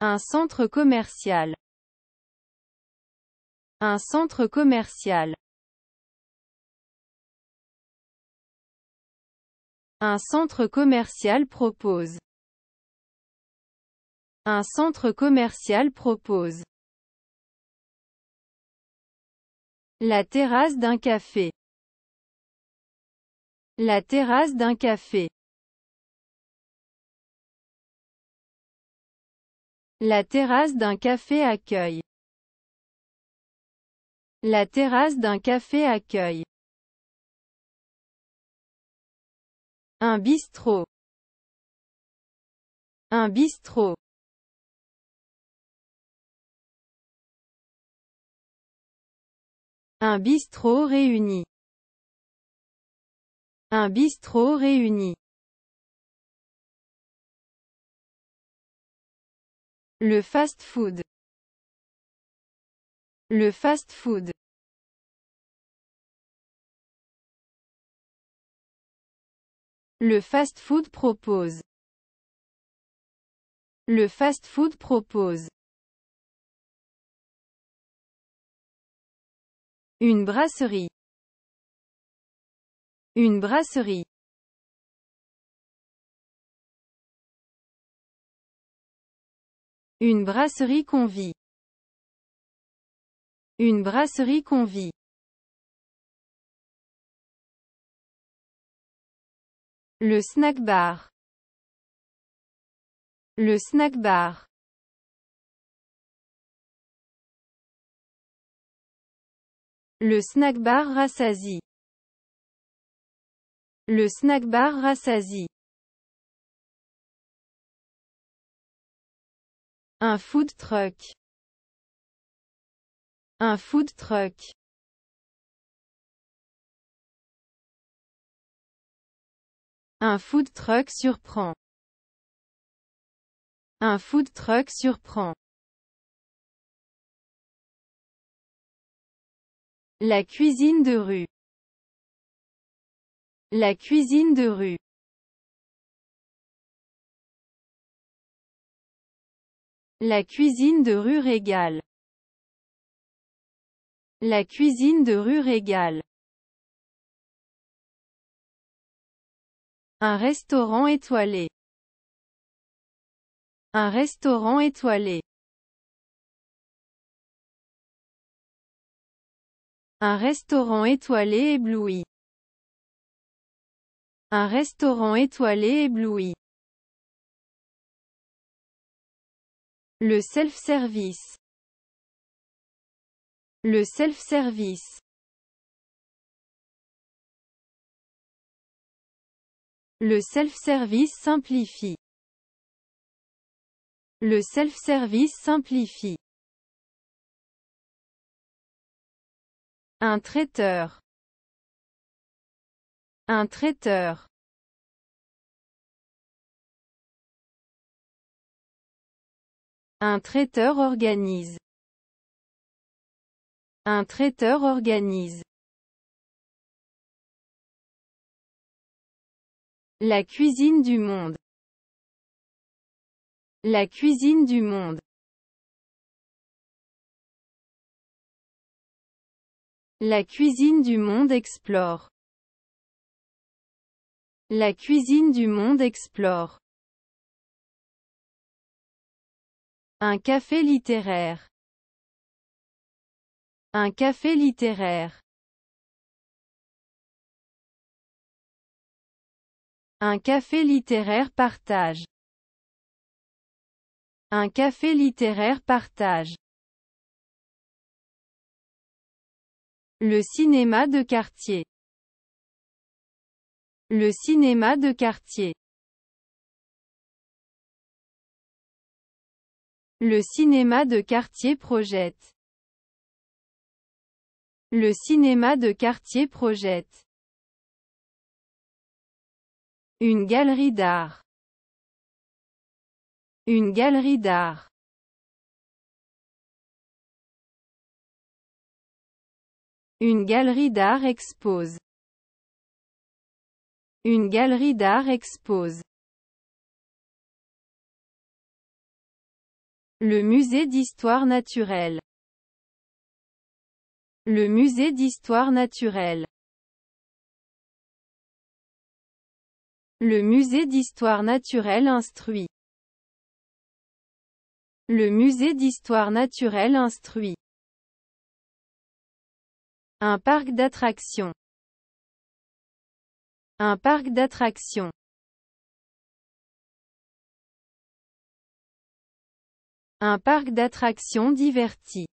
Un centre commercial. Un centre commercial. Un centre commercial propose. Un centre commercial propose. La terrasse d'un café. La terrasse d'un café. La terrasse d'un café accueille. La terrasse d'un café accueille. Un bistrot. Un bistrot. Un bistrot réuni. Un bistrot réuni. Le fast-food. Le fast-food. Le fast-food propose. Le fast-food propose. Une brasserie. Une brasserie. Une brasserie convie. Une brasserie convie. Le snack bar. Le snack bar. Le snack bar rassasi. Le snack bar rassasi. Un food truck. Un food truck. Un food truck surprend. Un food truck surprend. La cuisine de rue. La cuisine de rue. La cuisine de rue régale. La cuisine de rue régale. Un restaurant étoilé. Un restaurant étoilé. Un restaurant étoilé ébloui. Un restaurant étoilé ébloui. Le self-service. Le self-service. Le self-service simplifie. Le self-service simplifie. Un traiteur. Un traiteur. Un traiteur organise. Un traiteur organise. La cuisine du monde. La cuisine du monde. La cuisine du monde explore. La cuisine du monde explore. Un café littéraire. Un café littéraire. Un café littéraire partage. Un café littéraire partage. Le cinéma de quartier. Le cinéma de quartier. Le cinéma de quartier projette. Le cinéma de quartier projette. Une galerie d'art. Une galerie d'art. Une galerie d'art expose. Une galerie d'art expose. Le musée d'histoire naturelle. Le musée d'histoire naturelle. Le musée d'histoire naturelle instruit. Le musée d'histoire naturelle instruit. Un parc d'attractions. Un parc d'attractions. Un parc d'attractions diverti.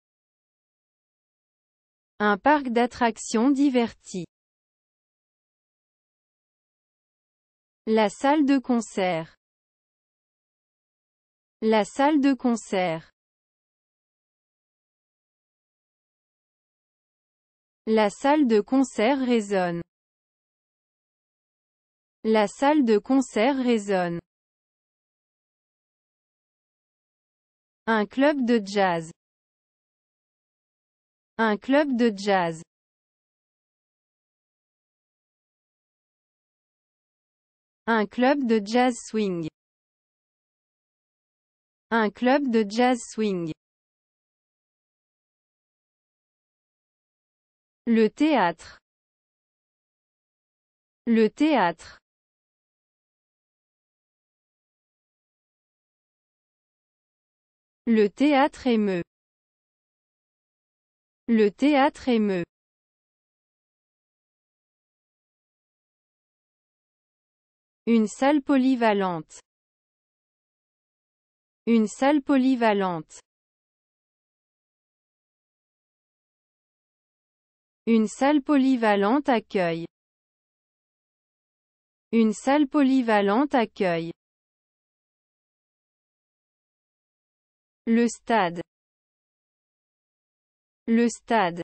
Un parc d'attractions diverti. La salle de concert. La salle de concert. La salle de concert résonne. La salle de concert résonne. Un club de jazz. Un club de jazz. Un club de jazz swing. Un club de jazz swing. Le théâtre. Le théâtre. Le théâtre émeut. Le théâtre émeut. Une salle polyvalente. Une salle polyvalente. Une salle polyvalente accueille. Une salle polyvalente accueille. Le stade. Le stade.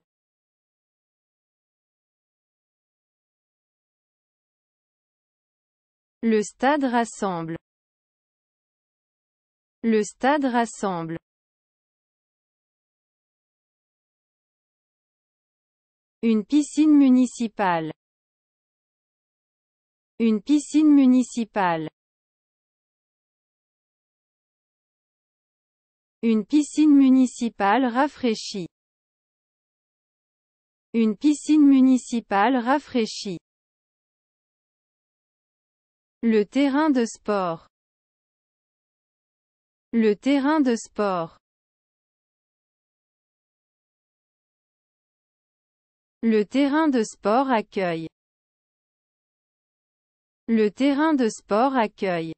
Le stade rassemble. Le stade rassemble. Une piscine municipale. Une piscine municipale. Une piscine municipale rafraîchie. Une piscine municipale rafraîchie. Le terrain de sport. Le terrain de sport. Le terrain de sport accueille. Le terrain de sport accueille.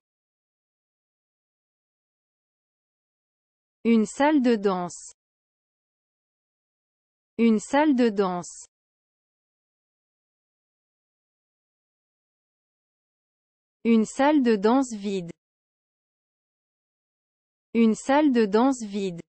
Une salle de danse. Une salle de danse. Une salle de danse vide. Une salle de danse vide.